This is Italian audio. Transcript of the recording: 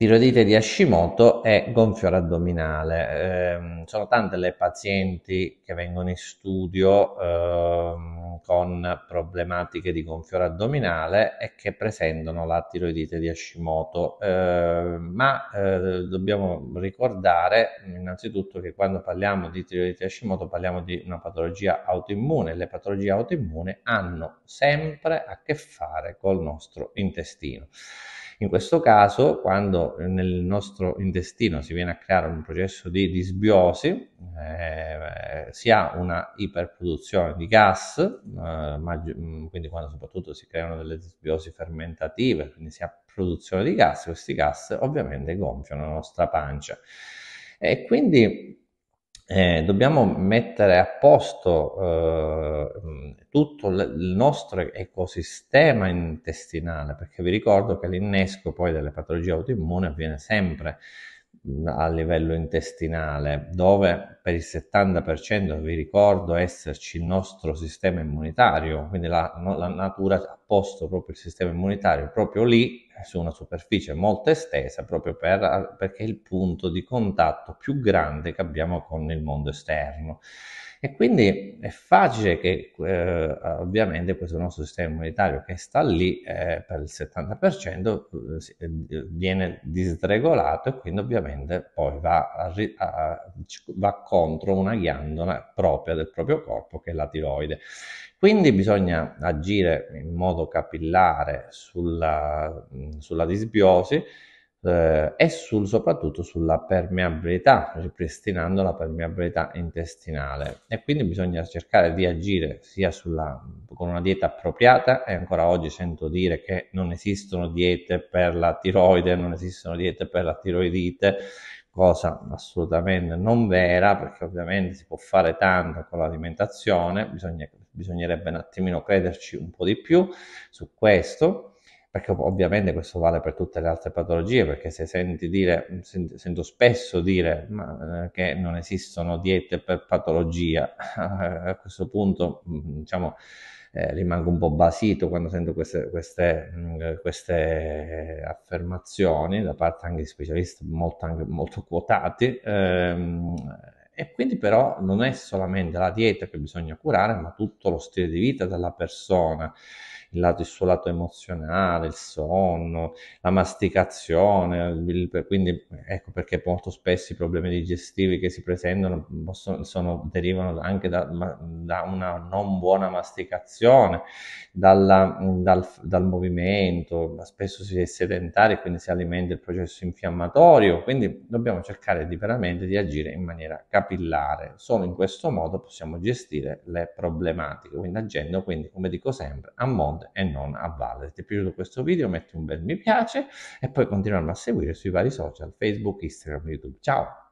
Tiroidite di Hashimoto e gonfiore addominale. Eh, sono tante le pazienti che vengono in studio eh, con problematiche di gonfiore addominale e che presentano la tiroidite di Hashimoto, ehm, eh, ma dobbiamo ricordare innanzitutto che quando parliamo di tiroidite di Hashimoto parliamo di una patologia autoimmune, le patologie autoimmune hanno sempre a che fare col nostro intestino. In questo caso, quando nel nostro intestino si viene a creare un processo di disbiosi, eh, si ha una iperproduzione di gas, eh, mm, quindi quando soprattutto si creano delle disbiosi fermentative, quindi si ha produzione di gas, questi gas ovviamente gonfiano la nostra pancia. E quindi eh, dobbiamo mettere a posto eh, tutto il nostro ecosistema intestinale, perché vi ricordo che l'innesco poi delle patologie autoimmune avviene sempre mm, a livello intestinale, dove per il 70% vi ricordo esserci il nostro sistema immunitario, quindi la, la natura ha posto proprio il sistema immunitario proprio lì eh, su una superficie molto estesa proprio per, perché è il punto di contatto più grande che abbiamo con il mondo esterno. E quindi è facile che eh, ovviamente questo nostro sistema immunitario che sta lì eh, per il 70% eh, eh, viene disregolato e quindi ovviamente poi va, a, a, va contro una ghiandola propria del proprio corpo che è la tiroide. Quindi bisogna agire in modo capillare sulla, sulla disbiosi eh, e sul, soprattutto sulla permeabilità, ripristinando la permeabilità intestinale. E quindi bisogna cercare di agire sia sulla, con una dieta appropriata, e ancora oggi sento dire che non esistono diete per la tiroide, non esistono diete per la tiroidite, cosa assolutamente non vera, perché ovviamente si può fare tanto con l'alimentazione, bisogna, bisognerebbe un attimino crederci un po' di più su questo perché ovviamente questo vale per tutte le altre patologie, perché se senti dire, sento spesso dire eh, che non esistono diete per patologia, a questo punto mm, diciamo, eh, rimango un po' basito quando sento queste, queste, mm, queste affermazioni da parte anche di specialisti molto, anche molto quotati. Ehm, e quindi però non è solamente la dieta che bisogna curare, ma tutto lo stile di vita della persona, il, lato, il suo lato emozionale, il sonno, la masticazione, il, quindi ecco perché molto spesso i problemi digestivi che si presentano possono, sono, derivano anche da, da, una non buona masticazione, dalla, dal, dal, movimento, spesso si è sedentari e quindi si alimenta il processo infiammatorio, quindi dobbiamo cercare di veramente di agire in maniera capace capillare. Solo in questo modo possiamo gestire le problematiche, quindi agendo, quindi come dico sempre, a monte e non a valle. Se ti è piaciuto questo video metti un bel mi piace e poi continuiamo a seguire sui vari social, Facebook, Instagram, YouTube. Ciao!